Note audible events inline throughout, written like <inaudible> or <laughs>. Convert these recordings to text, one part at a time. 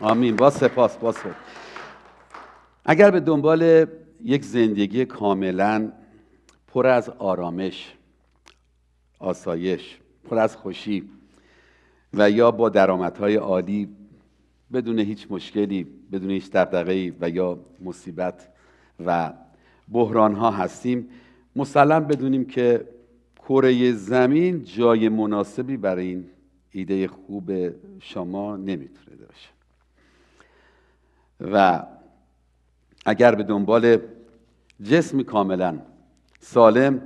آمین با سپاس با سپاس اگر به دنبال یک زندگی کاملا پر از آرامش آسایش پر از خوشی و یا با درآمدهای عالی بدون هیچ مشکلی بدون هیچ ای و یا مصیبت و بحران ها هستیم مسلم بدونیم که کره زمین جای مناسبی برای این ایده خوب شما نمیتونه باشه و اگر به دنبال جسمی کاملا سالم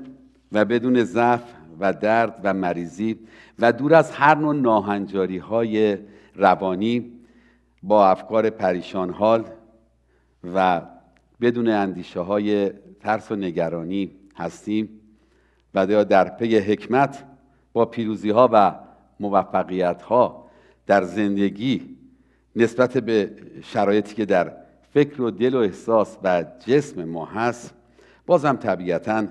و بدون ضعف و درد و مریضی و دور از هر نوع ناهنجاری های روانی با افکار پریشان حال و بدون اندیشه های ترس و نگرانی هستیم و در پی حکمت با پیروزی ها و موفقیت ها در زندگی نسبت به شرایطی که در فکر و دل و احساس و جسم ما هست بازم طبیعتا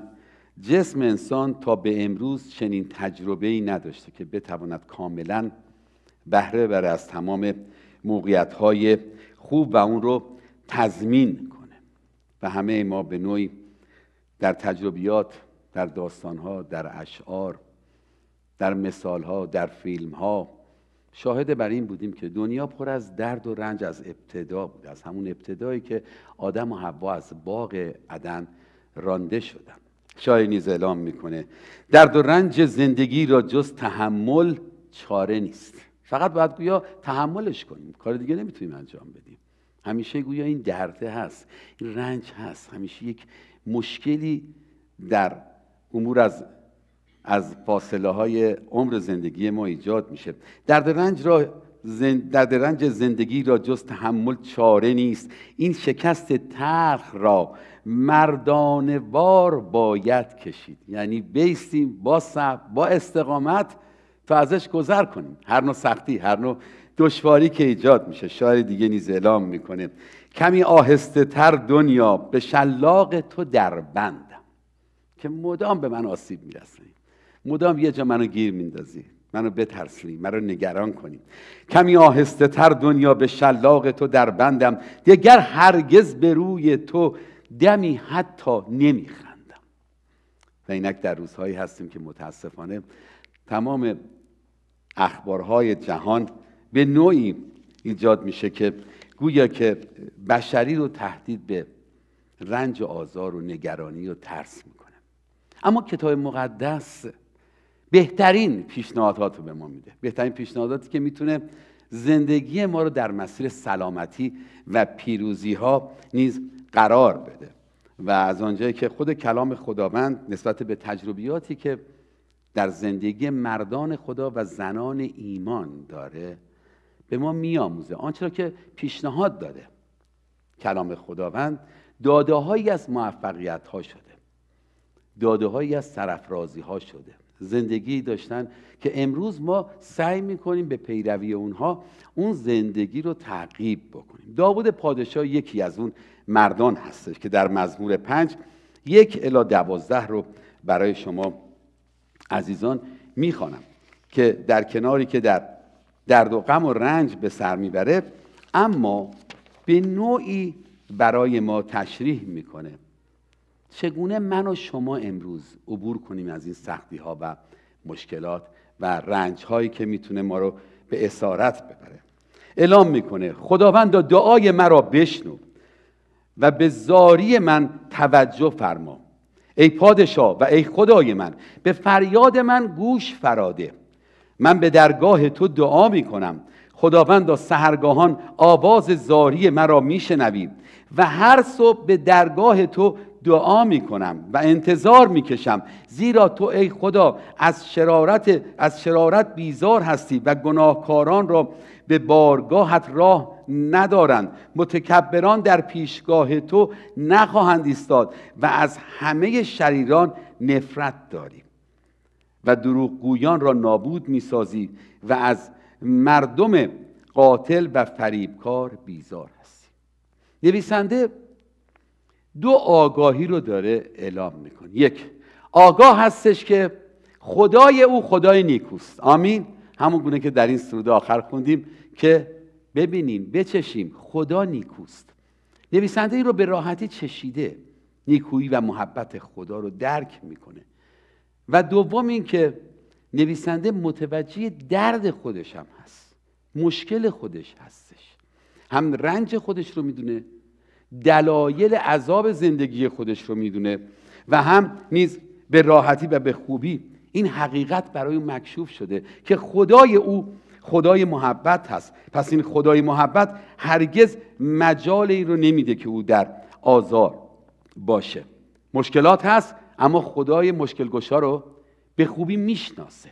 جسم انسان تا به امروز چنین تجربه ای نداشته که بتواند کاملا بهره ببره از تمام موقعیت های خوب و اون رو تضمین کنه و همه ما به نوعی در تجربیات در داستانها در اشعار در مثال ها در فیلم ها شاهد بر این بودیم که دنیا پر از درد و رنج از ابتدا بود از همون ابتدایی که آدم و حوا از باغ عدن رانده شدن شاعر نیز اعلام میکنه درد و رنج زندگی را جز تحمل چاره نیست فقط باید گویا تحملش کنیم کار دیگه نمیتونیم انجام بدیم همیشه گویا این درده هست این رنج هست همیشه یک مشکلی در امور از از فاصله های عمر زندگی ما ایجاد میشه درد رنج را در زندگی را جز تحمل چاره نیست این شکست ترخ را مردانوار باید کشید یعنی بیستیم با صبر با استقامت تا ازش گذر کنیم هر نوع سختی هر نوع دشواری که ایجاد میشه شاعر دیگه نیز اعلام میکنه کمی آهسته تر دنیا به شلاق تو در بندم که مدام به من آسیب میرسنیم مدام یه جا منو گیر میندازی منو بترسونی منو نگران کنی کمی آهسته تر دنیا به شلاق تو در بندم دیگر هرگز به روی تو دمی حتی نمیخندم و اینک در روزهایی هستیم که متاسفانه تمام اخبارهای جهان به نوعی ایجاد میشه که گویا که بشری رو تهدید به رنج و آزار و نگرانی و ترس میکنه اما کتاب مقدس بهترین پیشنهادات رو به ما میده بهترین پیشنهاداتی که میتونه زندگی ما رو در مسیر سلامتی و پیروزی ها نیز قرار بده و از آنجایی که خود کلام خداوند نسبت به تجربیاتی که در زندگی مردان خدا و زنان ایمان داره به ما میآموزه آنچه را که پیشنهاد داده کلام خداوند داده هایی از موفقیت ها شده داده هایی از سرفرازی ها شده زندگی داشتن که امروز ما سعی میکنیم به پیروی اونها اون زندگی رو تعقیب بکنیم داوود پادشاه یکی از اون مردان هستش که در مزمور پنج یک الا دوازده رو برای شما عزیزان میخوانم که در کناری که در درد و غم و رنج به سر میبره اما به نوعی برای ما تشریح میکنه چگونه من و شما امروز عبور کنیم از این سختی ها و مشکلات و رنج هایی که میتونه ما رو به اسارت ببره اعلام میکنه خداوند دعای مرا بشنو و به زاری من توجه فرما ای پادشاه و ای خدای من به فریاد من گوش فراده من به درگاه تو دعا میکنم خداوند سهرگاهان آواز زاری مرا میشنوی و هر صبح به درگاه تو دعا می کنم و انتظار می کشم زیرا تو ای خدا از شرارت, از شرارت بیزار هستی و گناهکاران را به بارگاهت راه ندارند متکبران در پیشگاه تو نخواهند ایستاد و از همه شریران نفرت داریم و دروغگویان را نابود میسازی و از مردم قاتل و فریبکار بیزار هستی نویسنده دو آگاهی رو داره اعلام میکنه یک آگاه هستش که خدای او خدای نیکوست آمین همون گونه که در این سرود آخر خوندیم که ببینیم بچشیم خدا نیکوست نویسنده ای رو به راحتی چشیده نیکویی و محبت خدا رو درک میکنه و دوم این که نویسنده متوجه درد خودش هم هست مشکل خودش هستش هم رنج خودش رو میدونه دلایل عذاب زندگی خودش رو میدونه و هم نیز به راحتی و به خوبی این حقیقت برای او مکشوف شده که خدای او خدای محبت هست پس این خدای محبت هرگز مجال این رو نمیده که او در آزار باشه مشکلات هست اما خدای مشکلگشا رو به خوبی میشناسه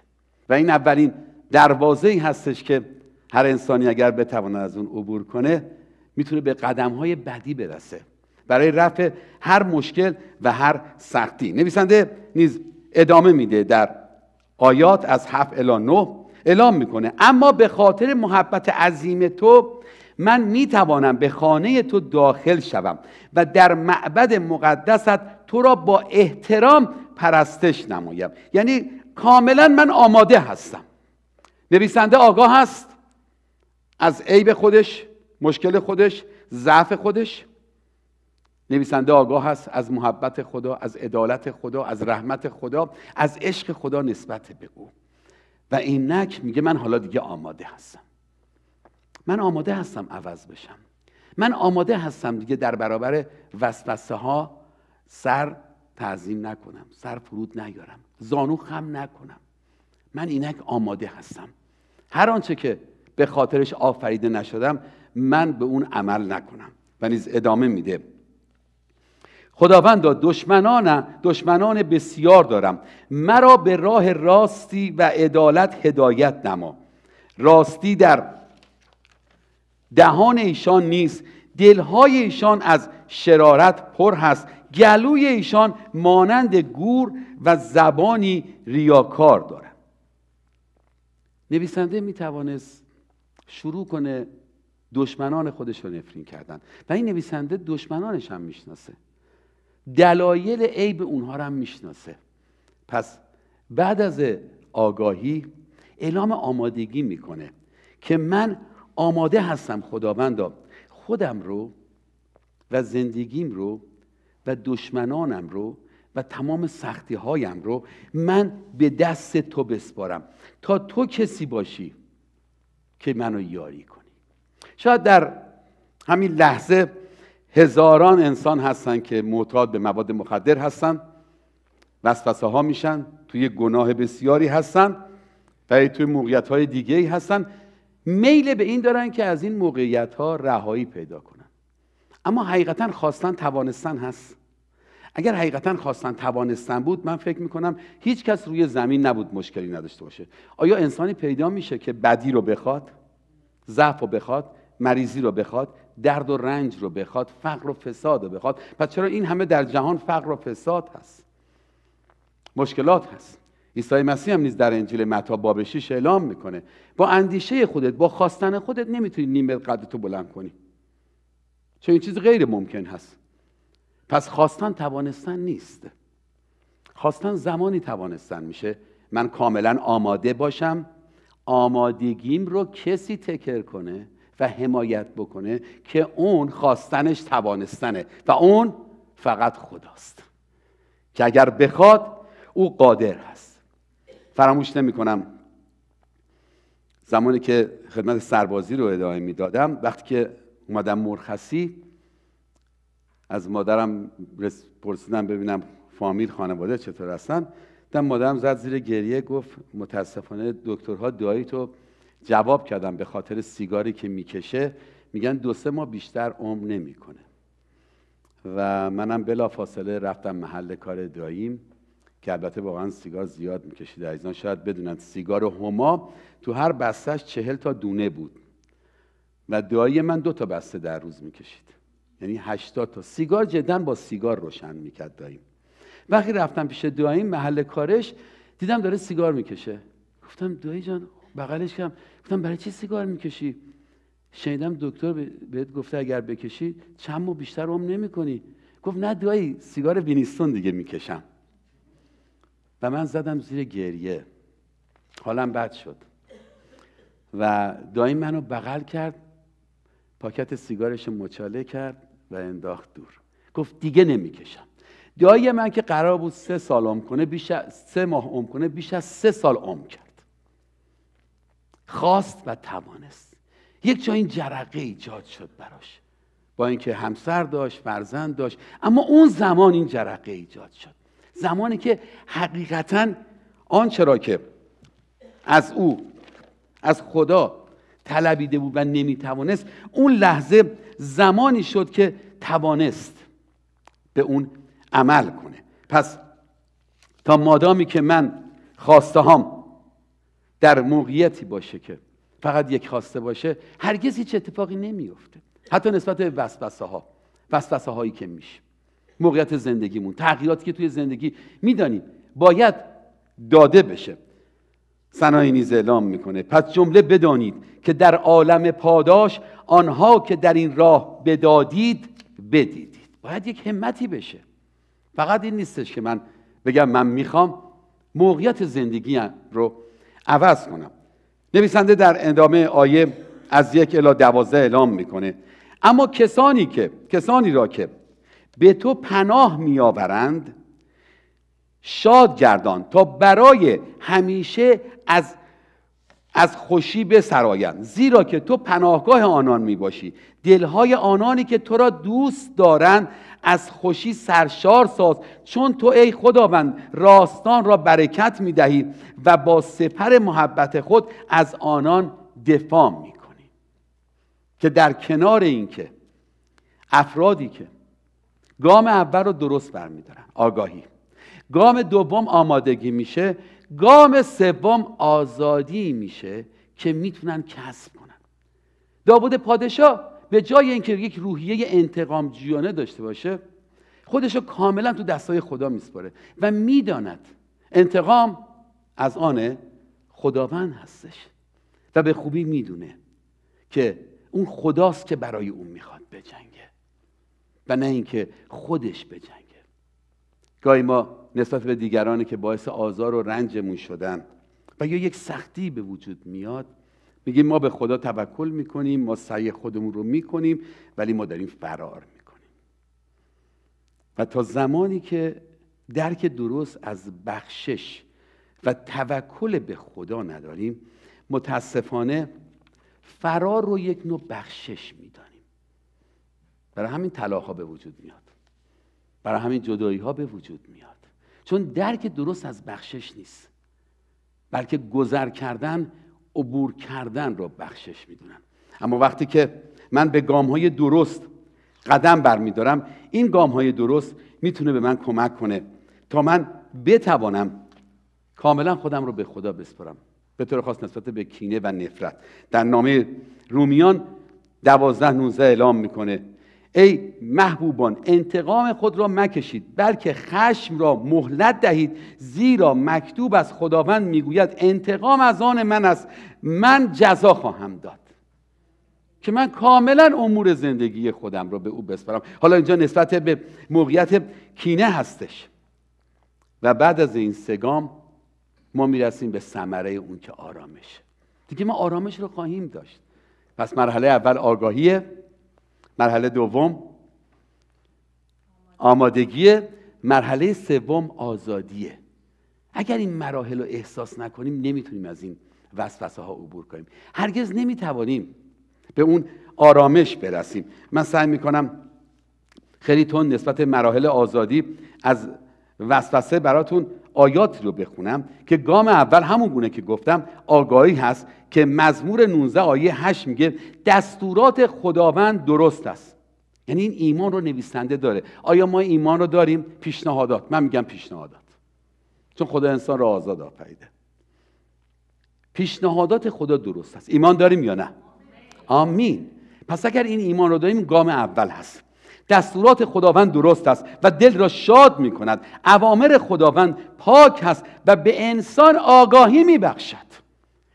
و این اولین دروازه ای هستش که هر انسانی اگر بتواند از اون عبور کنه میتونه به قدم های بدی برسه برای رفع هر مشکل و هر سختی نویسنده نیز ادامه میده در آیات از هفت الی نه اعلام میکنه اما به خاطر محبت عظیم تو من میتوانم به خانه تو داخل شوم و در معبد مقدست تو را با احترام پرستش نمایم یعنی کاملا من آماده هستم نویسنده آگاه هست از عیب خودش مشکل خودش ضعف خودش نویسنده آگاه هست از محبت خدا از عدالت خدا از رحمت خدا از عشق خدا نسبت به او و اینک میگه من حالا دیگه آماده هستم من آماده هستم عوض بشم من آماده هستم دیگه در برابر وسوسه ها سر تعظیم نکنم سر فرود نیارم زانو خم نکنم من اینک آماده هستم هر آنچه که به خاطرش آفریده نشدم من به اون عمل نکنم و نیز ادامه میده خداوند دشمنان دشمنان بسیار دارم مرا به راه راستی و عدالت هدایت نما راستی در دهان ایشان نیست دلهای ایشان از شرارت پر هست گلوی ایشان مانند گور و زبانی ریاکار دارد نویسنده میتوانست شروع کنه دشمنان خودش رو نفرین کردن و این نویسنده دشمنانش هم میشناسه دلایل عیب اونها رو هم میشناسه پس بعد از آگاهی اعلام آمادگی میکنه که من آماده هستم خداوندا خودم رو و زندگیم رو و دشمنانم رو و تمام سختی هایم رو من به دست تو بسپارم تا تو کسی باشی که منو یاری کنی. شاید در همین لحظه هزاران انسان هستند که معتاد به مواد مخدر هستن وسوسه ها میشن توی گناه بسیاری هستن و توی موقعیت های دیگه ای هستن میل به این دارن که از این موقعیت ها رهایی پیدا کنن اما حقیقتا خواستن توانستن هست اگر حقیقتا خواستن توانستن بود من فکر میکنم هیچ کس روی زمین نبود مشکلی نداشته باشه آیا انسانی پیدا میشه که بدی رو بخواد ضعف رو بخواد مریضی رو بخواد درد و رنج رو بخواد فقر و فساد رو بخواد پس چرا این همه در جهان فقر و فساد هست مشکلات هست عیسی مسیح هم نیز در انجیل متی باب شیش اعلام میکنه با اندیشه خودت با خواستن خودت نمیتونی نیم قدرتو بلند کنی چون این چیز غیر ممکن هست پس خواستن توانستن نیست خواستن زمانی توانستن میشه من کاملا آماده باشم آمادگیم رو کسی تکر کنه و حمایت بکنه که اون خواستنش توانستنه و اون فقط خداست که اگر بخواد او قادر هست فراموش نمی کنم زمانی که خدمت سربازی رو می دادم وقتی که اومدم مرخصی از مادرم پرسیدم ببینم فامیل خانواده چطور هستن دم مادرم زد زیر گریه گفت متاسفانه دکترها دعایی تو جواب کردم به خاطر سیگاری که میکشه میگن دو سه ماه بیشتر عمر نمیکنه و منم بلا فاصله رفتم محل کار داییم که البته واقعا سیگار زیاد میکشید عزیزان شاید بدونن سیگار هما تو هر بستش چهل تا دونه بود و دایی من دو تا بسته در روز میکشید یعنی 80 تا سیگار جدا با سیگار روشن میکرد داییم وقتی رفتم پیش داییم محل کارش دیدم داره سیگار میکشه گفتم دایی جان بغلش کردم گفتم برای چی سیگار میکشی شنیدم دکتر بهت گفته اگر بکشی چند مو بیشتر عمر نمیکنی گفت نه دایی سیگار وینیستون دیگه میکشم و من زدم زیر گریه حالم بد شد و دایی منو بغل کرد پاکت سیگارش مچاله کرد و انداخت دور گفت دیگه نمیکشم دایی من که قرار بود سه سال عمر کنه بیش از سه ماه عمر کنه بیش از سه سال عمر کرد خواست و توانست یک جا این جرقه ایجاد شد براش با اینکه همسر داشت فرزند داشت اما اون زمان این جرقه ایجاد شد زمانی که حقیقتا آنچه را که از او از خدا طلبیده بود و نمیتوانست اون لحظه زمانی شد که توانست به اون عمل کنه پس تا مادامی که من خواستهام در موقعیتی باشه که فقط یک خواسته باشه هرگز هیچ اتفاقی نمیفته حتی نسبت به وسوسه ها وسوسه هایی که میشه موقعیت زندگیمون تغییراتی که توی زندگی میدانیم باید داده بشه سنای نیز اعلام میکنه پس جمله بدانید که در عالم پاداش آنها که در این راه بدادید بدیدید باید یک همتی بشه فقط این نیستش که من بگم من میخوام موقعیت زندگی رو عوض کنم نویسنده در ادامه آیه از یک الی دوازده اعلام میکنه اما کسانی که کسانی را که به تو پناه میآورند شاد گردان تا برای همیشه از از خوشی به سرایم زیرا که تو پناهگاه آنان می باشی دلهای آنانی که تو را دوست دارند از خوشی سرشار ساز چون تو ای خداوند راستان را برکت می دهی و با سپر محبت خود از آنان دفاع می که در کنار اینکه افرادی که گام اول رو درست برمیدارن آگاهی گام دوم آمادگی میشه گام سوم آزادی میشه که میتونن کسب کنن داوود پادشاه به جای اینکه یک روحیه انتقام جیانه داشته باشه خودش رو کاملا تو دستای خدا میسپاره و میداند انتقام از آن خداوند هستش و به خوبی میدونه که اون خداست که برای اون میخواد بجنگه و نه اینکه خودش بجنگه گاهی ما نسبت به دیگرانی که باعث آزار و رنجمون شدن و یا یک سختی به وجود میاد میگیم ما به خدا توکل میکنیم ما سعی خودمون رو میکنیم ولی ما داریم فرار میکنیم و تا زمانی که درک درست از بخشش و توکل به خدا نداریم متاسفانه فرار رو یک نوع بخشش میدانیم برای همین طلاها به وجود میاد برای همین جدایی ها به وجود میاد چون درک درست از بخشش نیست بلکه گذر کردن عبور کردن را بخشش میدونم اما وقتی که من به گام های درست قدم برمیدارم این گام های درست میتونه به من کمک کنه تا من بتوانم کاملا خودم رو به خدا بسپارم به طور خاص نسبت به کینه و نفرت در نامه رومیان دوازده نوزه اعلام میکنه ای محبوبان انتقام خود را مکشید بلکه خشم را مهلت دهید زیرا مکتوب از خداوند میگوید انتقام از آن من است من جزا خواهم داد که من کاملا امور زندگی خودم را به او بسپرم حالا اینجا نسبت به موقعیت کینه هستش و بعد از این سگام ما میرسیم به ثمره اون که آرامش دیگه ما آرامش رو خواهیم داشت پس مرحله اول آگاهیه مرحله دوم آمادگی مرحله سوم آزادیه اگر این مراحل رو احساس نکنیم نمیتونیم از این وسوسه ها عبور کنیم هرگز نمیتوانیم به اون آرامش برسیم من سعی میکنم خیلی تون نسبت مراحل آزادی از وسوسه براتون آیاتی رو بخونم که گام اول همون گونه که گفتم آگاهی هست که مزمور 19 آیه 8 میگه دستورات خداوند درست است یعنی این ایمان رو نویسنده داره آیا ما ایمان رو داریم پیشنهادات من میگم پیشنهادات چون خدا انسان را آزاد آفریده پیشنهادات خدا درست است ایمان داریم یا نه آمین پس اگر این ایمان رو داریم گام اول هست دستورات خداوند درست است و دل را شاد می کند اوامر خداوند پاک است و به انسان آگاهی می بخشد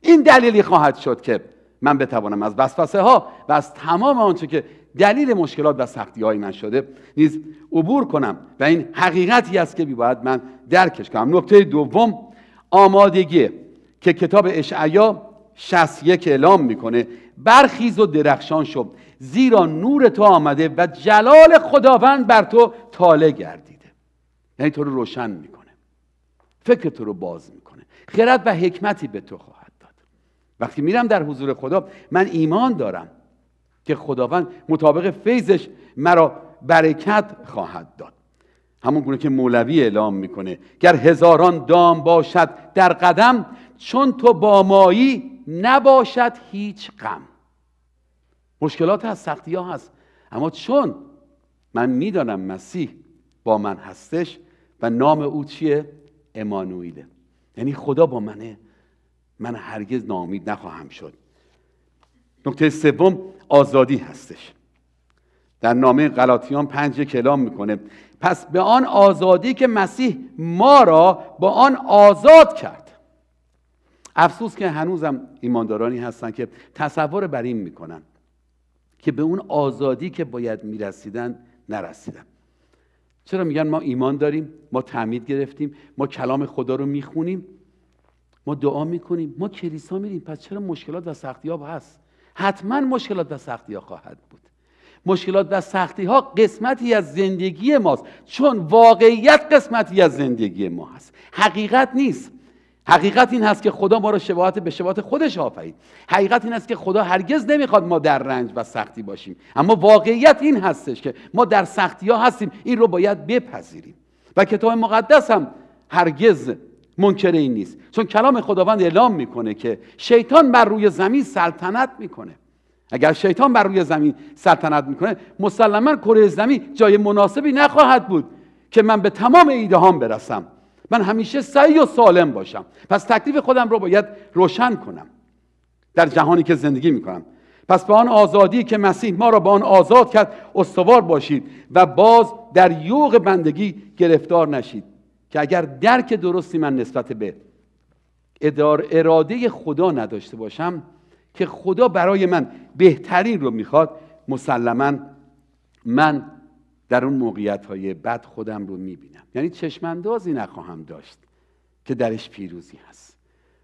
این دلیلی خواهد شد که من بتوانم از وسوسه ها و از تمام آنچه که دلیل مشکلات و سختی های من شده نیز عبور کنم و این حقیقتی است که باید من درکش کنم نکته دوم آمادگی که کتاب اشعیا 61 اعلام میکنه برخیز و درخشان شد زیرا نور تو آمده و جلال خداوند بر تو تاله گردیده یعنی تو رو روشن میکنه فکر تو رو باز میکنه خرد و حکمتی به تو خواهد داد وقتی میرم در حضور خدا من ایمان دارم که خداوند مطابق فیضش مرا برکت خواهد داد همون گونه که مولوی اعلام میکنه گر هزاران دام باشد در قدم چون تو با مایی نباشد هیچ غم مشکلات هست سختی ها هست اما چون من میدانم مسیح با من هستش و نام او چیه امانویله یعنی خدا با منه من هرگز نامید نخواهم شد نکته سوم آزادی هستش در نامه غلاطیان پنج کلام میکنه پس به آن آزادی که مسیح ما را با آن آزاد کرد افسوس که هنوزم ایماندارانی هستن که تصور بر این میکنن که به اون آزادی که باید میرسیدن نرسیدن چرا میگن ما ایمان داریم ما تعمید گرفتیم ما کلام خدا رو میخونیم ما دعا میکنیم ما کلیسا میریم پس چرا مشکلات و سختی ها هست حتما مشکلات و سختی ها خواهد بود مشکلات و سختی ها قسمتی از زندگی ماست چون واقعیت قسمتی از زندگی ما هست حقیقت نیست حقیقت این هست که خدا ما رو شباهت به شباهت خودش آفرید حقیقت این است که خدا هرگز نمیخواد ما در رنج و سختی باشیم اما واقعیت این هستش که ما در سختی ها هستیم این رو باید بپذیریم و کتاب مقدس هم هرگز منکر این نیست چون کلام خداوند اعلام میکنه که شیطان بر روی زمین سلطنت میکنه اگر شیطان بر روی زمین سلطنت میکنه مسلما کره زمین جای مناسبی نخواهد بود که من به تمام ایدهام برسم من همیشه سعی و سالم باشم پس تکلیف خودم رو باید روشن کنم در جهانی که زندگی میکنم پس به آن آزادی که مسیح ما را به آن آزاد کرد استوار باشید و باز در یوغ بندگی گرفتار نشید که اگر درک درستی من نسبت به ادار اراده خدا نداشته باشم که خدا برای من بهترین رو میخواد مسلما من در اون موقعیت های بد خودم رو میبینم یعنی چشماندازی نخواهم داشت که درش پیروزی هست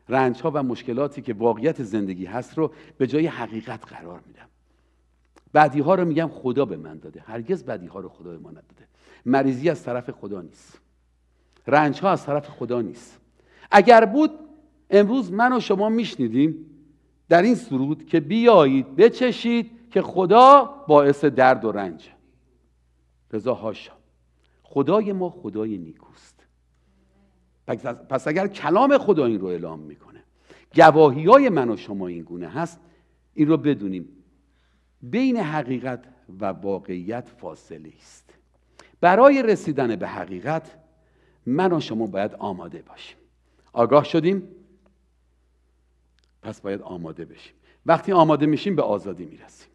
رنج ها و مشکلاتی که واقعیت زندگی هست رو به جای حقیقت قرار میدم بدی ها رو میگم خدا به من داده هرگز بدی ها رو خدا به ما نداده مریضی از طرف خدا نیست رنج ها از طرف خدا نیست اگر بود امروز من و شما میشنیدیم در این سرود که بیایید بچشید که خدا باعث درد و رنجه رضا هاشا خدای ما خدای نیکوست پس اگر کلام خدا این رو اعلام میکنه گواهی های من و شما این گونه هست این رو بدونیم بین حقیقت و واقعیت فاصله است برای رسیدن به حقیقت من و شما باید آماده باشیم آگاه شدیم پس باید آماده بشیم وقتی آماده میشیم به آزادی میرسیم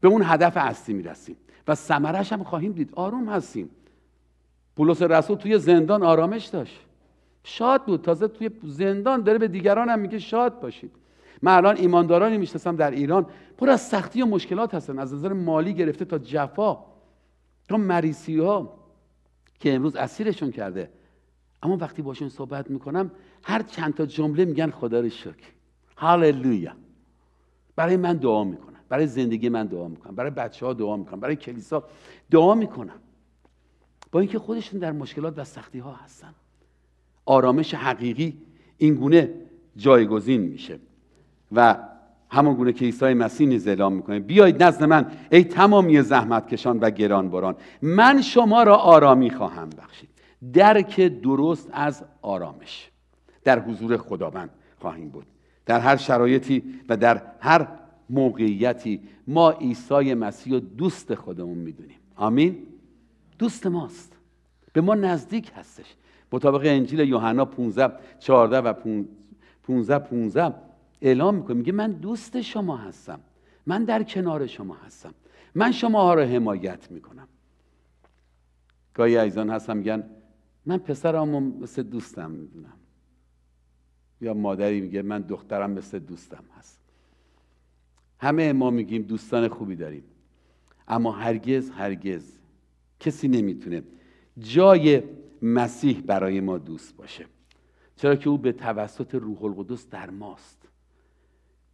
به اون هدف اصلی میرسیم و سمرش هم خواهیم دید آروم هستیم پولس رسول توی زندان آرامش داشت شاد بود تازه توی زندان داره به دیگران هم میگه شاد باشید من الان ایماندارانی میشناسم در ایران پر از سختی و مشکلات هستن از نظر مالی گرفته تا جفا تا مریسی ها که امروز اسیرشون کرده اما وقتی باشون صحبت میکنم هر چند تا جمله میگن خدا رو شکر هاللویا برای من دعا میکنم برای زندگی من دعا میکنم برای بچه ها دعا میکنم برای کلیسا دعا میکنم با اینکه خودشون در مشکلات و سختی ها هستن آرامش حقیقی اینگونه جایگزین میشه و همون گونه که عیسی مسیح نیز اعلام میکنه بیایید نزد من ای تمامی زحمت کشان و گران من شما را آرامی خواهم بخشید درک درست از آرامش در حضور خداوند خواهیم بود در هر شرایطی و در هر موقعیتی ما عیسی مسیح رو دوست خودمون میدونیم آمین دوست ماست به ما نزدیک هستش مطابق انجیل یوحنا 15 14 و 15 15 اعلام میکنه میگه من دوست شما هستم من در کنار شما هستم من شما را حمایت میکنم گاهی ایزان هستم میگن من پسرم مثل دوستم میدونم یا مادری میگه من دخترم مثل دوستم هست همه ما میگیم دوستان خوبی داریم اما هرگز هرگز کسی نمیتونه جای مسیح برای ما دوست باشه چرا که او به توسط روح القدس در ماست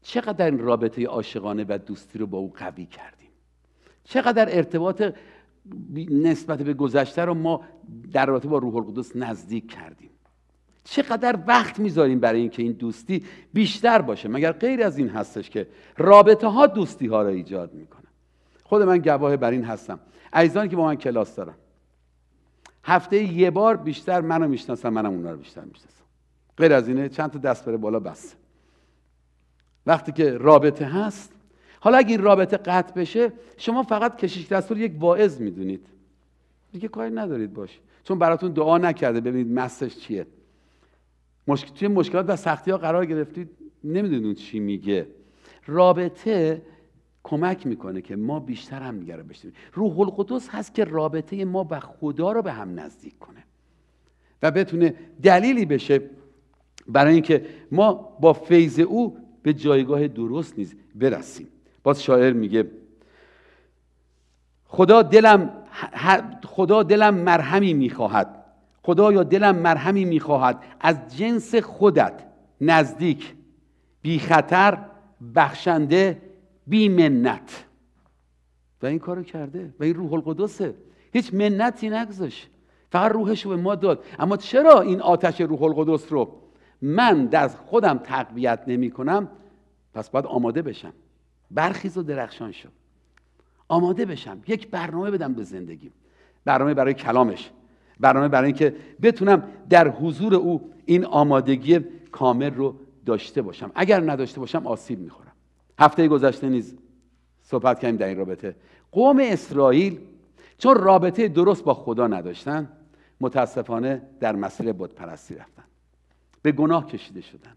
چقدر این رابطه عاشقانه و دوستی رو با او قوی کردیم چقدر ارتباط نسبت به گذشته رو ما در رابطه با روح القدس نزدیک کردیم چقدر وقت میذاریم برای اینکه این دوستی بیشتر باشه مگر غیر از این هستش که رابطه ها دوستی ها را ایجاد میکنه خود من گواه بر این هستم عزیزانی که با من کلاس دارن هفته یه بار بیشتر منو میشناسن منم اونا رو بیشتر میشناسم غیر از اینه چند تا دست بره بالا بس وقتی که رابطه هست حالا اگه این رابطه قطع بشه شما فقط کشیش دستور یک واعظ میدونید دیگه کاری ندارید باش چون براتون دعا نکرده ببینید مسش چیه مشک... توی مشکلات و سختی ها قرار گرفتید نمیدونید چی میگه رابطه کمک میکنه که ما بیشتر هم رو بشیم روح القدس هست که رابطه ما و خدا رو به هم نزدیک کنه و بتونه دلیلی بشه برای اینکه ما با فیض او به جایگاه درست نیز برسیم باز شاعر میگه خدا دلم خدا دلم مرهمی میخواهد خدا یا دلم مرهمی میخواهد از جنس خودت نزدیک بی خطر بخشنده بی منت و این کارو کرده و این روح القدسه هیچ منتی نگذاشت فقط روحش رو به ما داد اما چرا این آتش روح القدس رو من در خودم تقویت نمی کنم پس باید آماده بشم برخیز و درخشان شد آماده بشم یک برنامه بدم به زندگیم برنامه برای کلامش برنامه برای اینکه بتونم در حضور او این آمادگی کامل رو داشته باشم اگر نداشته باشم آسیب میخورم هفته گذشته نیز صحبت کردیم در این رابطه قوم اسرائیل چون رابطه درست با خدا نداشتن متاسفانه در مسیر پرستی رفتن به گناه کشیده شدن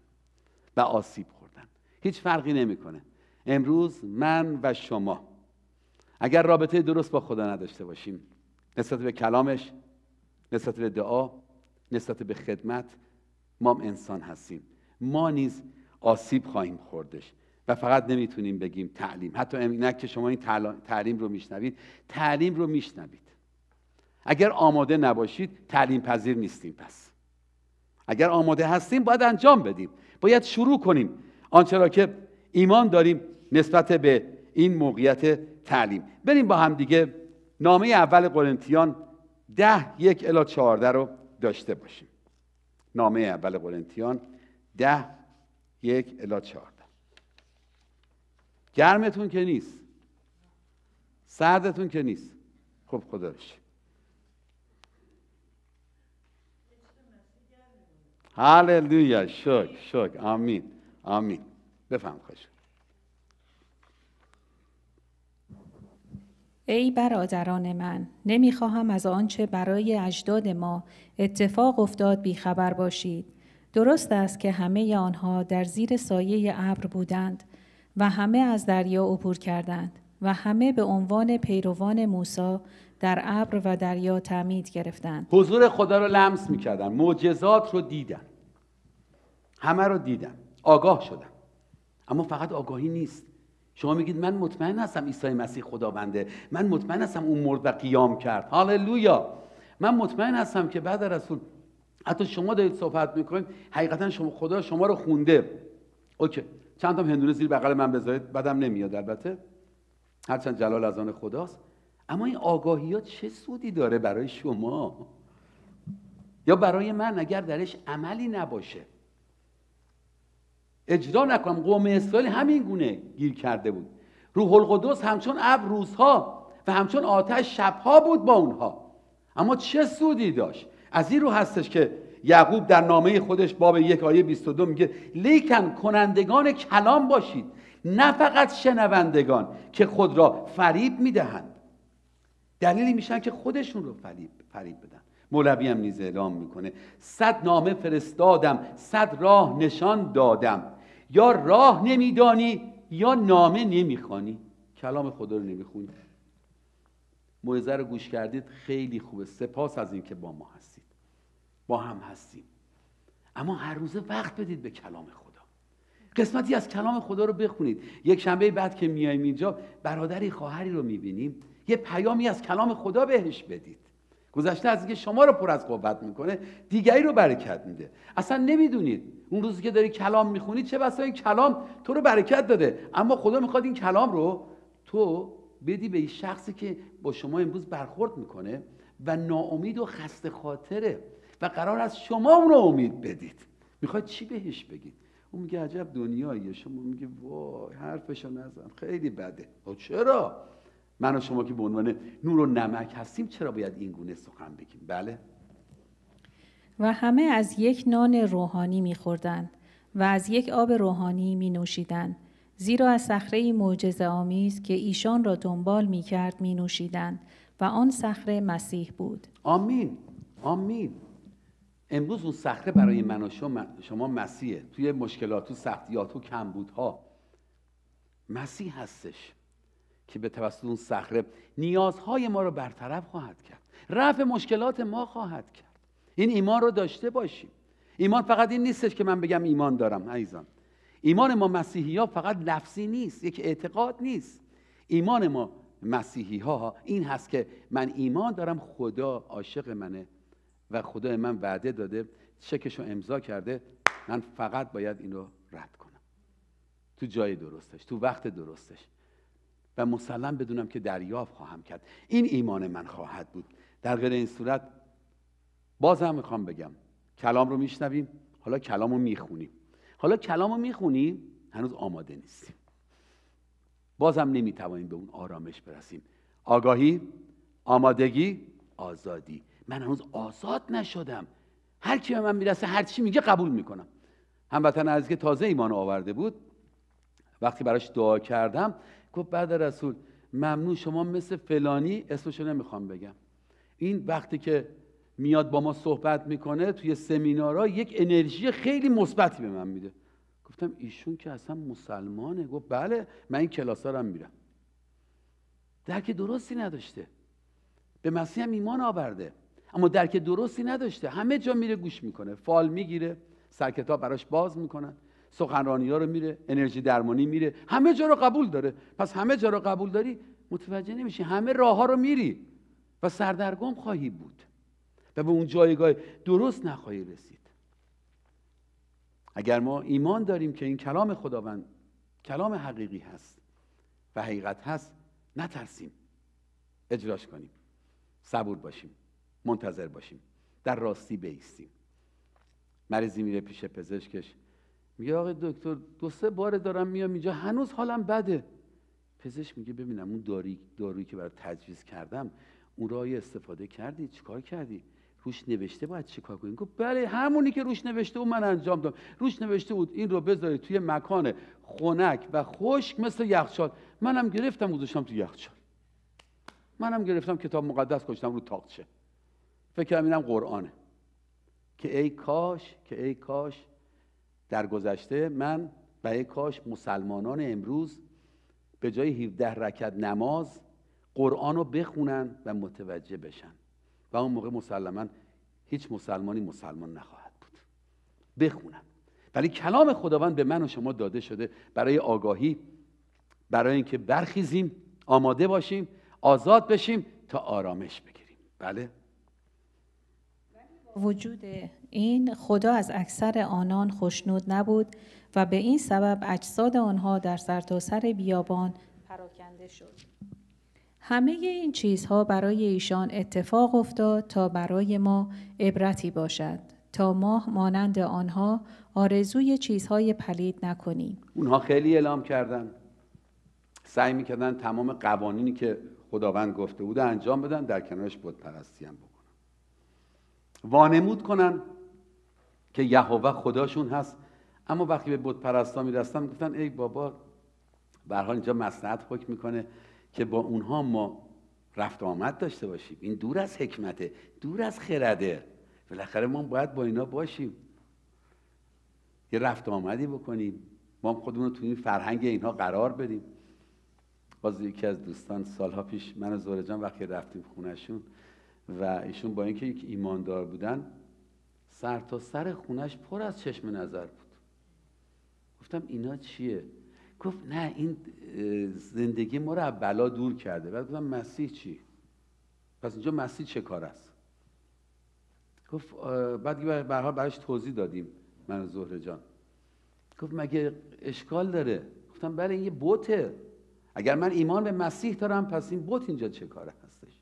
و آسیب خوردن هیچ فرقی نمیکنه امروز من و شما اگر رابطه درست با خدا نداشته باشیم نسبت به کلامش نسبت به دعا نسبت به خدمت ما انسان هستیم ما نیز آسیب خواهیم خوردش و فقط نمیتونیم بگیم تعلیم حتی امینک که شما این تعلیم رو میشنوید تعلیم رو میشنوید اگر آماده نباشید تعلیم پذیر نیستیم پس اگر آماده هستیم باید انجام بدیم باید شروع کنیم آنچه را که ایمان داریم نسبت به این موقعیت تعلیم بریم با هم دیگه نامه اول قرنتیان ده یک الا چهارده رو داشته باشیم نامه اول قرنتیان ده یک الا چهارده گرمتون که نیست سردتون که نیست خب خدا بشه هللویا شک شک آمین آمین بفهم خوش ای برادران من نمیخواهم از آنچه برای اجداد ما اتفاق افتاد بیخبر باشید درست است که همه آنها در زیر سایه ابر بودند و همه از دریا عبور کردند و همه به عنوان پیروان موسی در ابر و دریا تعمید گرفتند حضور خدا را لمس میکردن معجزات رو دیدن همه رو دیدن آگاه شدن اما فقط آگاهی نیست شما میگید من مطمئن هستم عیسی مسیح خداونده من مطمئن هستم اون مرد و قیام کرد هاللویا من مطمئن هستم که بعد رسول حتی شما دارید صحبت میکنید حقیقتا شما خدا شما رو خونده اوکی چند تا هندونه زیر بغل من بذارید بدم نمیاد البته هرچند جلال از آن خداست اما این آگاهی چه سودی داره برای شما یا برای من اگر درش عملی نباشه اجرا نکنم قوم اسرائیل همین گونه گیر کرده بود روح القدس همچون ابر روزها و همچون آتش شبها بود با اونها اما چه سودی داشت از این رو هستش که یعقوب در نامه خودش باب یک آیه 22 میگه لیکن کنندگان کلام باشید نه فقط شنوندگان که خود را فریب میدهند دلیلی میشن که خودشون رو فریب, فریب بدن مولوی هم نیز اعلام میکنه صد نامه فرستادم صد راه نشان دادم یا راه نمیدانی یا نامه نمیخوانی کلام خدا رو نمیخونی موعظه رو گوش کردید خیلی خوبه سپاس از اینکه با ما هستید با هم هستیم اما هر روزه وقت بدید به کلام خدا قسمتی از کلام خدا رو بخونید یک شنبه بعد که میایم اینجا برادری خواهری رو میبینیم یه پیامی از کلام خدا بهش بدید گذشته از اینکه شما رو پر از قوت میکنه دیگری رو برکت میده اصلا نمیدونید اون روزی که داری کلام میخونی چه بسا این کلام تو رو برکت داده اما خدا میخواد این کلام رو تو بدی به این شخصی که با شما امروز برخورد میکنه و ناامید و خسته خاطره و قرار است شما اون رو امید بدید میخواد چی بهش بگید اون میگه عجب دنیاییه شما میگه وای حرفشو نزن خیلی بده خب چرا من و شما که به عنوان نور و نمک هستیم چرا باید این گونه سخن بگیم بله و همه از یک نان روحانی میخوردند و از یک آب روحانی می نوشیدن زیرا از صخره معجزه آمیز که ایشان را دنبال می کرد می نوشیدن و آن صخره مسیح بود آمین آمین امروز اون صخره برای من و شما, شما مسیحه توی مشکلات و سختیات و کمبودها مسیح هستش که به توسط اون صخره نیازهای ما رو برطرف خواهد کرد رفع مشکلات ما خواهد کرد این ایمان رو داشته باشیم ایمان فقط این نیستش که من بگم ایمان دارم عزیزان ایمان ما مسیحی ها فقط لفظی نیست یک اعتقاد نیست ایمان ما مسیحی ها این هست که من ایمان دارم خدا عاشق منه و خدا من وعده داده چکش رو امضا کرده من فقط باید این رو رد کنم تو جای درستش تو وقت درستش و مسلم بدونم که دریافت خواهم کرد این ایمان من خواهد بود در غیر این صورت بازم میخوام بگم کلام رو میشنویم حالا کلام رو میخونیم حالا کلام رو میخونیم هنوز آماده نیستیم بازم نمیتوانیم به اون آرامش برسیم آگاهی آمادگی آزادی من هنوز آزاد نشدم هر کی به من میرسه هر چی میگه قبول میکنم هموطن عزیز که تازه ایمان آورده بود وقتی براش دعا کردم گفت بعد رسول ممنون شما مثل فلانی اسمشو نمیخوام بگم این وقتی که میاد با ما صحبت میکنه توی سمینارها یک انرژی خیلی مثبتی به من میده گفتم ایشون که اصلا مسلمانه گفت بله من این کلاس هم میرم درک درستی نداشته به مسیح هم ایمان آورده اما درک درستی نداشته همه جا میره گوش میکنه فال میگیره سرکتاب براش باز میکنن سخنرانی ها رو میره انرژی درمانی میره همه جا رو قبول داره پس همه جا رو قبول داری متوجه نمیشی همه راه ها رو میری و سردرگم خواهی بود و به اون جایگاه درست نخواهی رسید اگر ما ایمان داریم که این کلام خداوند کلام حقیقی هست و حقیقت هست نترسیم اجراش کنیم صبور باشیم منتظر باشیم در راستی بیستیم مریضی میره پیش پزشکش میگه آقای دکتر دو سه بار دارم میام اینجا هنوز حالم بده پزشک میگه ببینم اون دارویی که برای تجویز کردم اون رای استفاده کردی چیکار کردی روش نوشته باید چیکار کنیم گفت بله همونی که روش نوشته بود من انجام دادم روش نوشته بود این رو بذاری توی مکان خنک و خشک مثل یخچال منم گرفتم گذاشتم توی یخچال منم گرفتم کتاب مقدس گذاشتم رو تاقچه فکر کردم اینم قرآنه که ای کاش که ای کاش در گذشته من به کاش مسلمانان امروز به جای 17 رکت نماز قرآن رو بخونن و متوجه بشن و اون موقع مسلما هیچ مسلمانی مسلمان نخواهد بود بخونن ولی کلام خداوند به من و شما داده شده برای آگاهی برای اینکه برخیزیم آماده باشیم آزاد بشیم تا آرامش بگیریم بله وجود این خدا از اکثر آنان خوشنود نبود و به این سبب اجساد آنها در سرتاسر سر بیابان پراکنده شد همه این چیزها برای ایشان اتفاق افتاد تا برای ما عبرتی باشد تا ما مانند آنها آرزوی چیزهای پلید نکنیم اونها خیلی اعلام کردن سعی میکردن تمام قوانینی که خداوند گفته بوده انجام بدن در کنارش بود پرستی هم بکنن وانمود کنن که یهوه خداشون هست اما وقتی به بت پرستا میرستن گفتن ای بابا به حال اینجا مصلحت حکم میکنه که با اونها ما رفت آمد داشته باشیم این دور از حکمته دور از خرده بالاخره ما باید با اینا باشیم یه رفت آمدی بکنیم ما خودمون رو تو این فرهنگ اینها قرار بدیم باز یکی از دوستان سالها پیش من و زهره وقتی رفتیم خونشون و ایشون با اینکه یک ایماندار بودن سر تا سر خونش پر از چشم نظر بود گفتم اینا چیه گفت نه این زندگی ما رو از بلا دور کرده بعد گفتم مسیح چی پس اینجا مسیح چه کار است گفت بعد برها براش توضیح دادیم من زهره جان گفت مگه اشکال داره گفتم بله این یه بوته اگر من ایمان به مسیح دارم پس این بوت اینجا چه کار هستش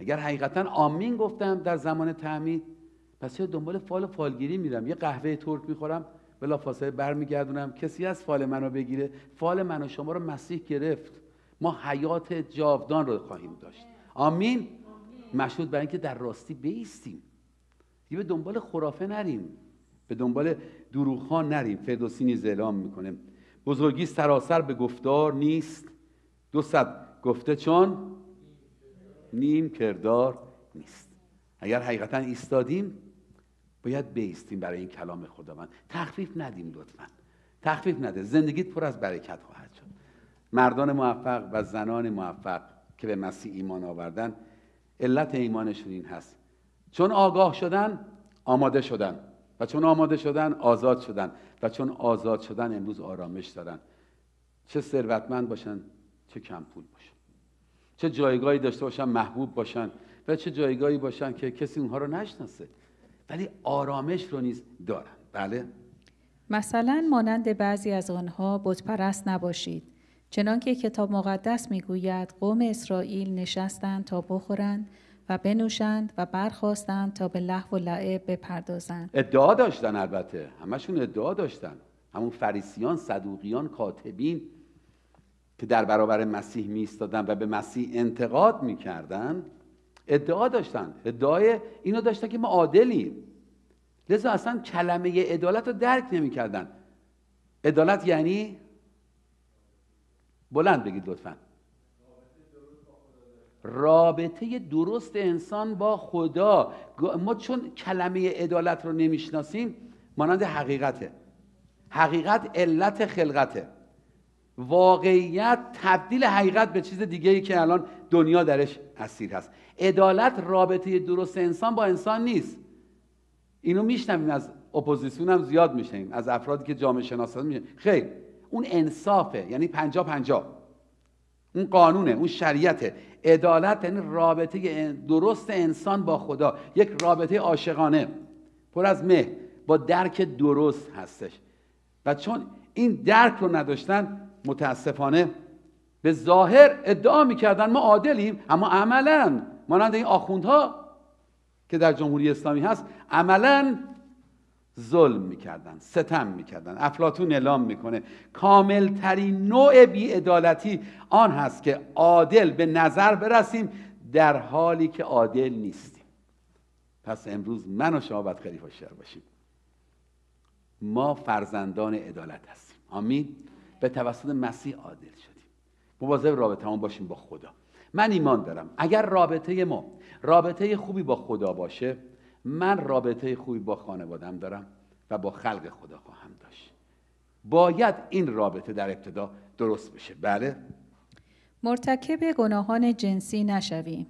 اگر حقیقتا آمین گفتم در زمان تعمید پس یا دنبال فال فالگیری میرم یه قهوه ترک میخورم بلا فاصله برمیگردونم کسی از فال منو بگیره فال من و شما رو مسیح گرفت ما حیات جاودان رو خواهیم داشت آمین, مشهود برای اینکه در راستی بیستیم یه به دنبال خرافه نریم به دنبال دروغ نریم فردوسی نیز اعلام میکنه بزرگی سراسر به گفتار نیست دو صد گفته چون نیم کردار نیست اگر حقیقتا ایستادیم باید بیستیم برای این کلام خداوند تخفیف ندیم لطفا تخفیف نده زندگیت پر از برکت خواهد شد مردان موفق و زنان موفق که به مسیح ایمان آوردن علت ایمانشون این هست چون آگاه شدن آماده شدن و چون آماده شدن آزاد شدن و چون آزاد شدن امروز آرامش دارن چه ثروتمند باشن چه کم پول باشن چه جایگاهی داشته باشن محبوب باشن و چه جایگاهی باشن که کسی اونها رو نشناسه ولی آرامش رو نیز دارن بله مثلا مانند بعضی از آنها پرست نباشید چنانکه کتاب مقدس میگوید قوم اسرائیل نشستند تا بخورند و بنوشند و برخواستند تا به لحو و لعب بپردازند ادعا داشتن البته همشون ادعا داشتن همون فریسیان صدوقیان کاتبین که در برابر مسیح میستادن و به مسیح انتقاد میکردند ادعا داشتن ادعای اینو داشتن که ما عادلیم لذا اصلا کلمه عدالت رو درک نمیکردن عدالت یعنی بلند بگید لطفا رابطه درست انسان با خدا ما چون کلمه عدالت رو نمیشناسیم مانند حقیقته حقیقت علت خلقته واقعیت تبدیل حقیقت به چیز دیگه که الان دنیا درش اسیر هست عدالت رابطه درست انسان با انسان نیست اینو میشنویم از اپوزیسیون هم زیاد میشنیم از افرادی که جامعه شناسا میشن خیر اون انصافه یعنی پنجا پنجا اون قانونه اون شریعته عدالت یعنی رابطه درست انسان با خدا یک رابطه عاشقانه پر از مه با درک درست هستش و چون این درک رو نداشتن متاسفانه به ظاهر ادعا میکردن ما عادلیم اما عملا مانند این آخوندها که در جمهوری اسلامی هست عملا ظلم میکردن ستم میکردن افلاتون اعلام میکنه کاملترین نوع بیعدالتی آن هست که عادل به نظر برسیم در حالی که عادل نیستیم پس امروز من و شما باید خیلی هوشیار باشیم ما فرزندان عدالت هستیم آمین به توسط مسیح عادل شدیم مواظب رابطه باشیم با خدا من ایمان دارم اگر رابطه ما رابطه خوبی با خدا باشه من رابطه خوبی با خانوادم دارم و با خلق خدا خواهم داشت باید این رابطه در ابتدا درست بشه بله مرتکب گناهان جنسی نشویم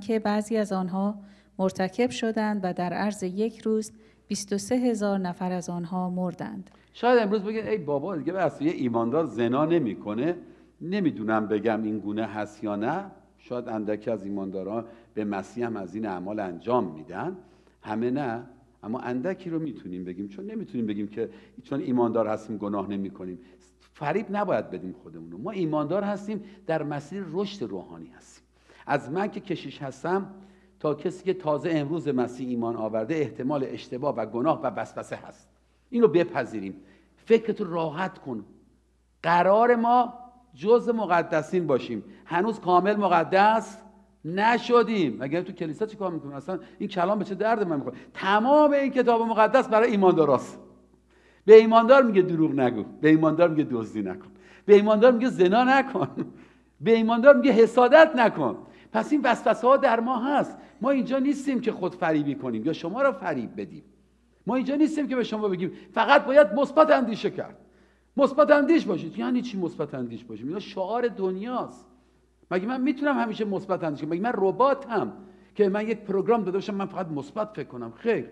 که بعضی از آنها مرتکب شدند و در عرض یک روز 23 هزار نفر از آنها مردند شاید امروز بگید ای بابا دیگه بس یه ایماندار زنا نمیکنه نمیدونم بگم این گونه هست یا نه شاید اندکی از ایمانداران به مسیح هم از این اعمال انجام میدن همه نه اما اندکی رو میتونیم بگیم چون نمیتونیم بگیم که چون ایماندار هستیم گناه نمی کنیم فریب نباید بدیم خودمون ما ایماندار هستیم در مسیر رشد روحانی هستیم از من که کشیش هستم تا کسی که تازه امروز مسیح ایمان آورده احتمال اشتباه و گناه و وسوسه هست اینو بپذیریم فکرتو راحت کن قرار ما جز مقدسین باشیم هنوز کامل مقدس نشدیم اگر تو کلیسا کار میکنیم اصلا این کلام به چه درد من میخوره تمام این کتاب مقدس برای ایمانداراست به ایماندار میگه دروغ نگو به ایماندار میگه دزدی نکن به ایماندار میگه زنا نکن <laughs> به ایماندار میگه حسادت نکن پس این وسوسه ها در ما هست ما اینجا نیستیم که خود فریبی کنیم یا شما را فریب بدیم ما اینجا نیستیم که به شما بگیم فقط باید مثبت اندیشه کرد مثبت اندیش باشید یعنی چی مثبت اندیش باشیم اینا شعار دنیاست مگه من میتونم همیشه مثبت اندیش کنم مگه من رباتم که من یک پروگرام داده باشم من فقط مثبت فکر کنم خیر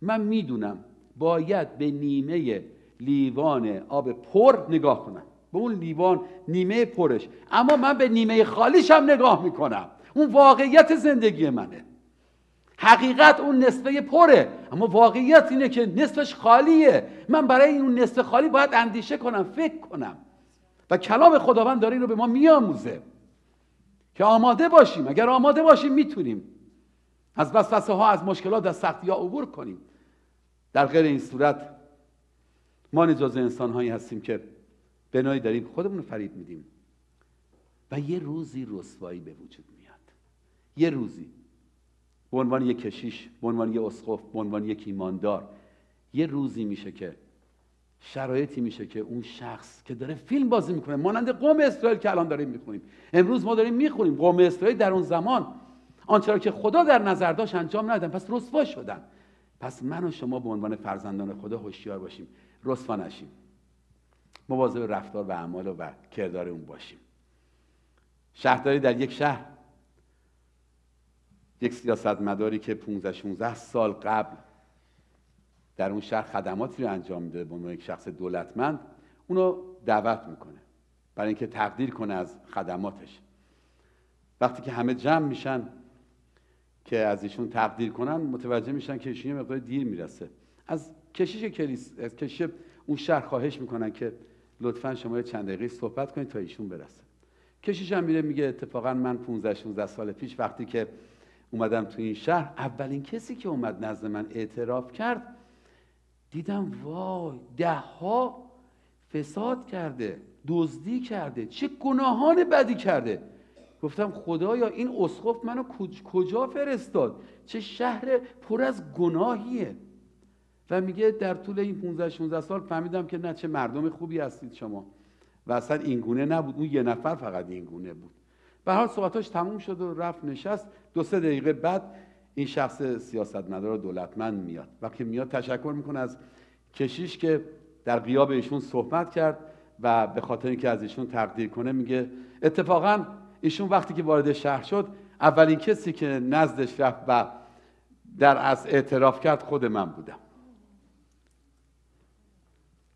من میدونم باید به نیمه لیوان آب پر نگاه کنم به اون لیوان نیمه پرش اما من به نیمه خالیش هم نگاه میکنم اون واقعیت زندگی منه حقیقت اون نصفه پره اما واقعیت اینه که نصفش خالیه من برای این اون نصف خالی باید اندیشه کنم فکر کنم و کلام خداوند داره این رو به ما میاموزه که آماده باشیم اگر آماده باشیم میتونیم از وسوسه ها از مشکلات از سختی ها عبور کنیم در غیر این صورت ما نجاز انسان هایی هستیم که بنای داریم خودمون رو فرید میدیم و یه روزی رسوایی به وجود میاد یه روزی به عنوان یک کشیش به عنوان یک اسقف به عنوان یک ایماندار یه روزی میشه که شرایطی میشه که اون شخص که داره فیلم بازی میکنه مانند قوم اسرائیل که الان داریم میخونیم امروز ما داریم میخونیم قوم اسرائیل در اون زمان آنچه که خدا در نظر داشت انجام ندادن پس رسوا شدن پس من و شما به عنوان فرزندان خدا هوشیار باشیم رسوا نشیم مواظب رفتار و اعمال و کردار اون باشیم شهرداری در یک شهر یک مداری که 15 16 سال قبل در اون شهر خدماتی رو انجام میده به عنوان یک شخص دولتمند اونو دعوت میکنه برای اینکه تقدیر کنه از خدماتش وقتی که همه جمع میشن که از ایشون تقدیر کنن متوجه میشن که ایشون یه مقدار دیر میرسه از کشیش کلیس از کشیش اون شهر خواهش میکنن که لطفا شما یه چند دقیقه صحبت کنید تا ایشون برسه کشیش هم میره میگه اتفاقا من 15 16 سال پیش وقتی که اومدم تو این شهر اولین کسی که اومد نزد من اعتراف کرد دیدم وای ده ها فساد کرده دزدی کرده چه گناهان بدی کرده گفتم خدایا این اسخف منو کجا فرستاد چه شهر پر از گناهیه و میگه در طول این 15 16 سال فهمیدم که نه چه مردم خوبی هستید شما و اصلا این گونه نبود اون یه نفر فقط این گونه بود به حال صحبتاش تموم شد و رفت نشست دو سه دقیقه بعد این شخص سیاستمدار دولتمند میاد وقتی میاد تشکر میکنه از کشیش که در غیاب ایشون صحبت کرد و به خاطر اینکه از ایشون تقدیر کنه میگه اتفاقا ایشون وقتی که وارد شهر شد اولین کسی که نزدش رفت و در از اعتراف کرد خود من بودم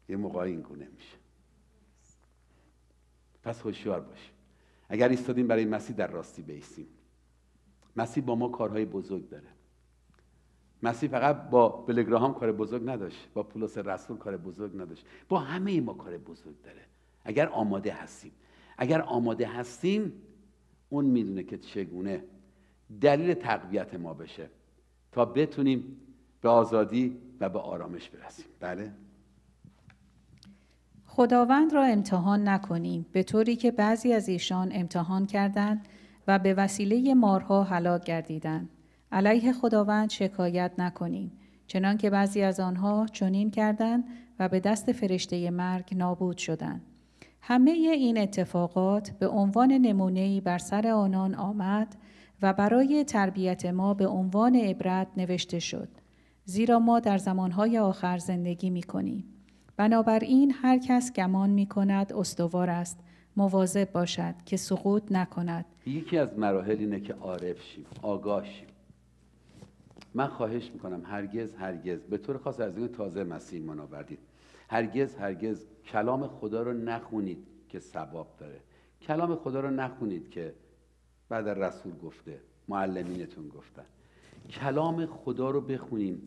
یه موقع این گونه میشه پس خوشیار باش اگر ایستادیم برای مسیح در راستی بیستیم مسیح با ما کارهای بزرگ داره مسیح فقط با بلگراهام کار بزرگ نداشت با پولس رسول کار بزرگ نداشت با همه ما کار بزرگ داره اگر آماده هستیم اگر آماده هستیم اون میدونه که چگونه دلیل تقویت ما بشه تا بتونیم به آزادی و به آرامش برسیم بله خداوند را امتحان نکنیم به طوری که بعضی از ایشان امتحان کردند و به وسیله مارها هلاک گردیدند علیه خداوند شکایت نکنیم چنان که بعضی از آنها چنین کردند و به دست فرشته مرگ نابود شدند همه این اتفاقات به عنوان ای بر سر آنان آمد و برای تربیت ما به عنوان عبرت نوشته شد زیرا ما در زمانهای آخر زندگی می بنابراین هر کس گمان می کند استوار است مواظب باشد که سقوط نکند یکی از مراحل اینه که عارف شیم آگاه شیم من خواهش میکنم هرگز هرگز به طور خاص از این تازه مسیح منابردید هرگز هرگز کلام خدا رو نخونید که ثواب داره کلام خدا رو نخونید که بعد رسول گفته معلمینتون گفتن کلام خدا رو بخونیم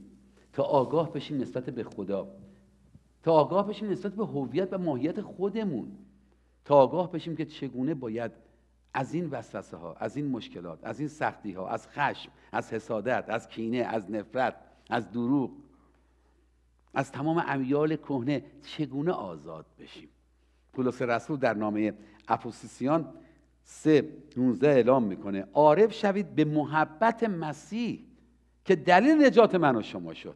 تا آگاه بشیم نسبت به خدا تا آگاه بشیم نسبت به هویت و ماهیت خودمون تا آگاه بشیم که چگونه باید از این وسوسه ها از این مشکلات از این سختی ها از خشم از حسادت از کینه از نفرت از دروغ از تمام امیال کهنه چگونه آزاد بشیم پولس رسول در نامه افوسیسیان سه 19 اعلام میکنه عارف شوید به محبت مسیح که دلیل نجات من و شما شد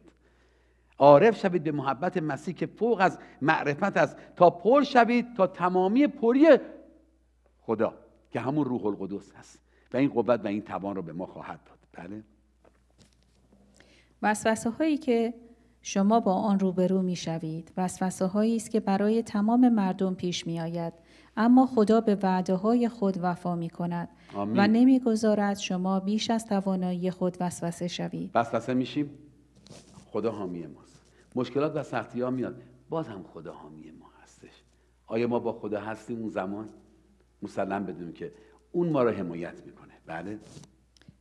عارف شوید به محبت مسیح که فوق از معرفت است تا پر شوید تا تمامی پری خدا که همون روح القدس هست و این قوت و این توان رو به ما خواهد داد بله وسوسه هایی که شما با آن روبرو می شوید وسوسه هایی است که برای تمام مردم پیش می آید اما خدا به وعده های خود وفا می کند آمین. و نمیگذارد شما بیش از توانایی خود وسوسه شوید وسوسه شیم. خدا حامی ماست مشکلات و سختی ها میاد باز هم خدا حامی ما هستش آیا ما با خدا هستیم اون زمان مسلم بدونیم که اون ما را حمایت میکنه بله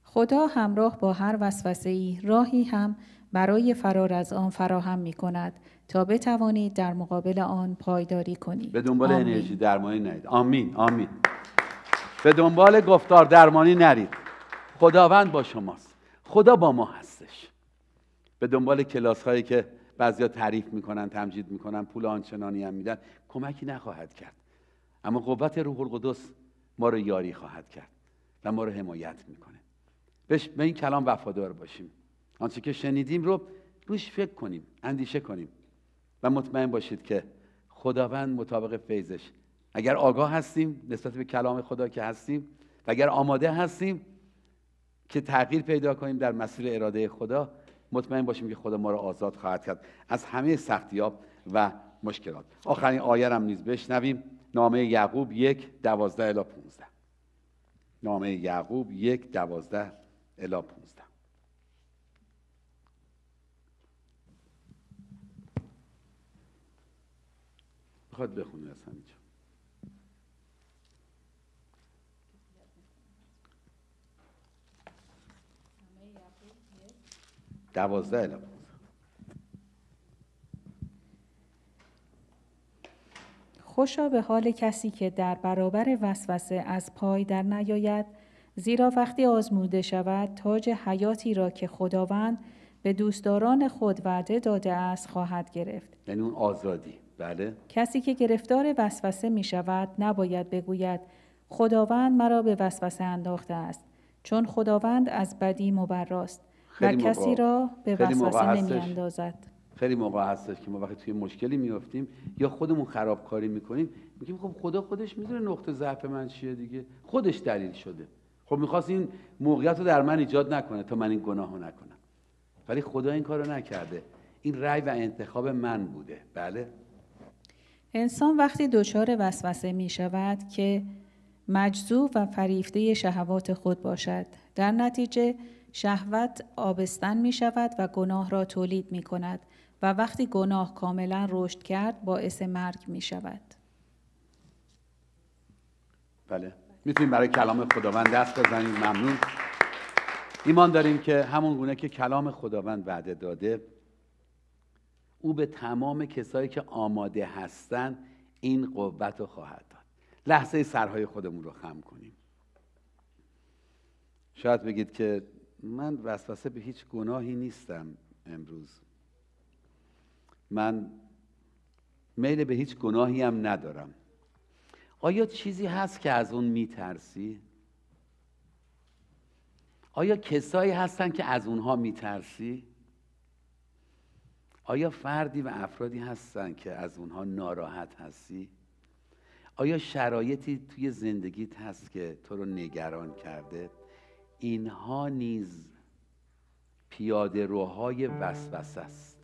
خدا همراه با هر وسوسه ای راهی هم برای فرار از آن فراهم میکند تا بتوانید در مقابل آن پایداری کنید به دنبال انرژی درمانی نرید آمین آمین به دنبال گفتار درمانی نرید خداوند با شماست خدا با ما هستش به دنبال کلاس هایی که بعضیا تعریف میکنن تمجید میکنن پول آنچنانی هم میدن کمکی نخواهد کرد اما قوت روح القدس ما رو یاری خواهد کرد و ما رو حمایت میکنه به این کلام وفادار باشیم آنچه که شنیدیم رو روش فکر کنیم اندیشه کنیم و مطمئن باشید که خداوند مطابق فیضش اگر آگاه هستیم نسبت به کلام خدا که هستیم و اگر آماده هستیم که تغییر پیدا کنیم در مسیر اراده خدا مطمئن باشیم که خدا ما را آزاد خواهد کرد از همه سختی ها و مشکلات آخرین آیه هم نیز بشنویم نامه یعقوب یک دوازده الا پونزده نامه یعقوب یک دوازده الا پونزده بخواد بخونی از دوازده خوشا به حال کسی که در برابر وسوسه از پای در نیاید زیرا وقتی آزموده شود تاج حیاتی را که خداوند به دوستداران خود وعده داده است خواهد گرفت یعنی اون آزادی بله کسی که گرفتار وسوسه می شود نباید بگوید خداوند مرا به وسوسه انداخته است چون خداوند از بدی مبراست و کسی را به وسوسه نمیاندازد خیلی موقع هستش که ما وقتی توی مشکلی میافتیم یا خودمون خرابکاری میکنیم میگیم خب خدا خودش میدونه نقطه ضعف من چیه دیگه خودش دلیل شده خب میخواست این موقعیت رو در من ایجاد نکنه تا من این گناه رو نکنم ولی خدا این کار رو نکرده این رأی و انتخاب من بوده بله انسان وقتی دچار وسوسه می شود که مجذوب و فریفته شهوات خود باشد در نتیجه شهوت آبستن می شود و گناه را تولید می کند و وقتی گناه کاملا رشد کرد باعث مرگ می شود بله میتونیم برای کلام خداوند دست بزنیم ممنون ایمان داریم که همون گونه که کلام خداوند وعده داده او به تمام کسایی که آماده هستند این قوت رو خواهد داد لحظه سرهای خودمون رو خم کنیم شاید بگید که من وسوسه به هیچ گناهی نیستم امروز من میل به هیچ گناهی هم ندارم آیا چیزی هست که از اون میترسی؟ آیا کسایی هستن که از اونها میترسی؟ آیا فردی و افرادی هستن که از اونها ناراحت هستی؟ آیا شرایطی توی زندگیت هست که تو رو نگران کرده؟ اینها نیز پیاده روهای وسوسه است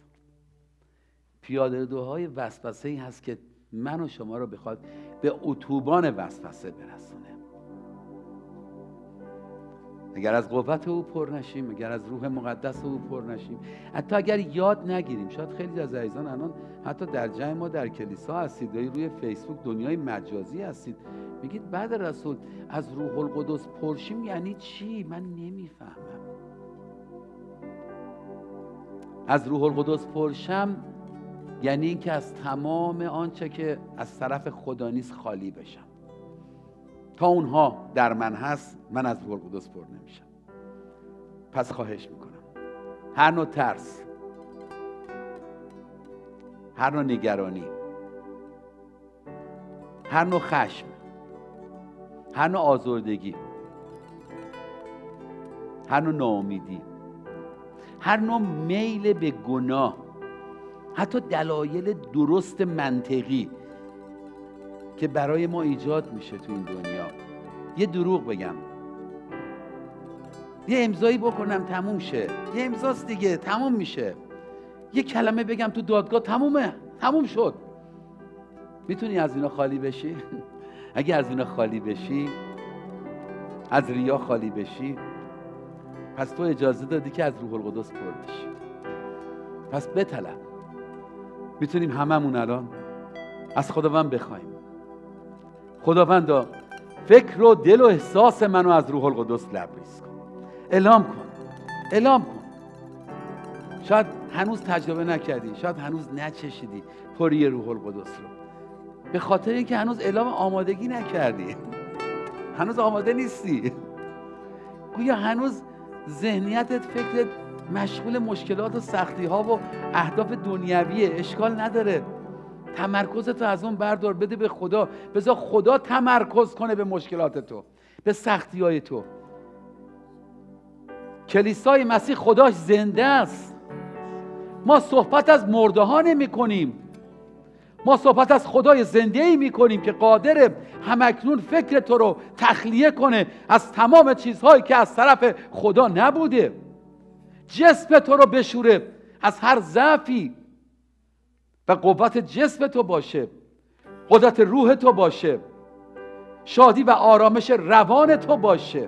پیاده روهای وسوسه ای هست که من و شما رو بخواد به اتوبان وسوسه برسونه اگر از قوت او پر نشیم اگر از روح مقدس او پر نشیم حتی اگر یاد نگیریم شاید خیلی از عزیزان الان حتی در جمع ما در کلیسا هستید روی فیسبوک دنیای مجازی هستید میگید بعد رسول از روح القدس پرشیم یعنی چی من نمیفهمم از روح القدس پرشم یعنی اینکه از تمام آنچه که از طرف خدا نیست خالی بشم تا اونها در من هست من از روح القدس پر نمیشم پس خواهش میکنم هر نوع ترس هر نوع نگرانی هر نوع خشم هر نوع آزردگی هر نوع ناامیدی هر نوع میل به گناه حتی دلایل درست منطقی که برای ما ایجاد میشه تو این دنیا یه دروغ بگم یه امضایی بکنم تموم شه یه امضاست دیگه تموم میشه یه کلمه بگم تو دادگاه تمومه تموم شد میتونی از اینا خالی بشی <laughs> اگه از اینا خالی بشی از ریا خالی بشی پس تو اجازه دادی که از روح القدس پر بشی پس بطلب میتونیم هممون الان از خداوند بخوایم خداوند فکر و دل و احساس منو از روح القدس لبریز کن اعلام کن اعلام کن شاید هنوز تجربه نکردی شاید هنوز نچشیدی پری روح القدس رو به خاطر اینکه هنوز اعلام آمادگی نکردی هنوز آماده نیستی گویا هنوز ذهنیتت فکرت مشغول مشکلات و سختی ها و اهداف دنیویه اشکال نداره تمرکز تو از اون بردار بده به خدا بذار خدا تمرکز کنه به مشکلات تو به سختی های تو کلیسای مسیح خداش زنده است ما صحبت از مرده ها نمی کنیم ما صحبت از خدای زنده ای می کنیم که قادر همکنون فکر تو رو تخلیه کنه از تمام چیزهایی که از طرف خدا نبوده جسم تو رو بشوره از هر ضعفی و قوت جسم تو باشه قدرت روح تو باشه شادی و آرامش روان تو باشه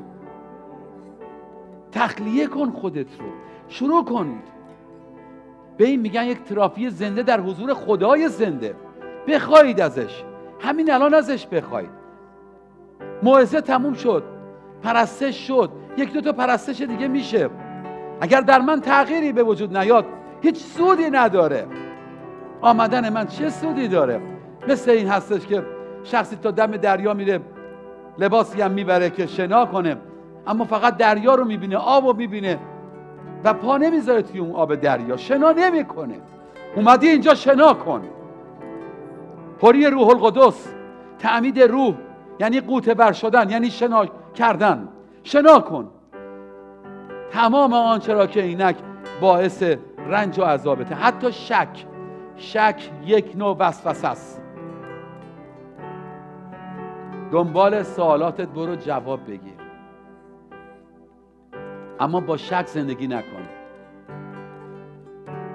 تخلیه کن خودت رو شروع کنید به این میگن یک ترافی زنده در حضور خدای زنده بخواید ازش همین الان ازش بخواید موعظه تموم شد پرستش شد یک دو تا پرستش دیگه میشه اگر در من تغییری به وجود نیاد هیچ سودی نداره آمدن من چه سودی داره مثل این هستش که شخصی تا دم دریا میره لباسی هم میبره که شنا کنه اما فقط دریا رو میبینه آب رو میبینه و پا نمیذاره توی اون آب دریا شنا نمیکنه اومدی اینجا شنا کن پری روح القدس تعمید روح یعنی قوت بر شدن یعنی شنا کردن شنا کن تمام آنچه را که اینک باعث رنج و عذابته حتی شک شک یک نوع وسوسه است دنبال سوالاتت برو جواب بگیر اما با شک زندگی نکن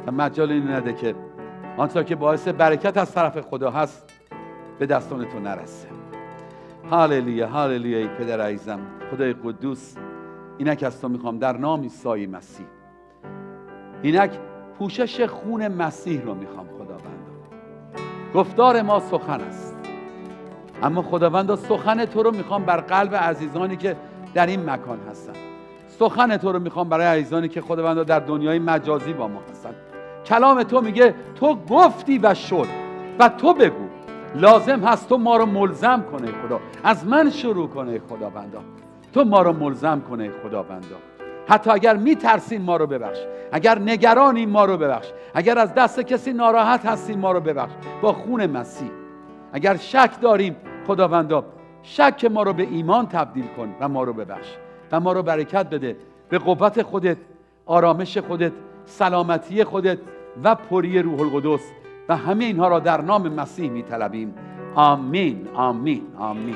و مجال این نده که آنطور که باعث برکت از طرف خدا هست به دستان تو نرسه هاللویا هاللویا ای پدر عزیزم خدای قدوس اینک از تو میخوام در نام عیسی مسیح اینک پوشش خون مسیح رو میخوام خداوند گفتار ما سخن است اما خداوند سخن تو رو میخوام بر قلب عزیزانی که در این مکان هستن سخن تو رو میخوام برای عزیزانی که خداوند در دنیای مجازی با ما هستن کلام تو میگه تو گفتی و شد و تو بگو لازم هست تو ما رو ملزم کنه خدا از من شروع کنه خدا تو ما رو ملزم کنه خدا حتی اگر میترسیم ما رو ببخش اگر نگرانیم ما رو ببخش اگر از دست کسی ناراحت هستیم ما رو ببخش با خون مسیح اگر شک داریم خداوندا شک ما رو به ایمان تبدیل کن و ما رو ببخش و ما رو برکت بده به قوت خودت آرامش خودت سلامتی خودت و پری روح القدس و همه اینها را در نام مسیح می طلبیم آمین آمین آمین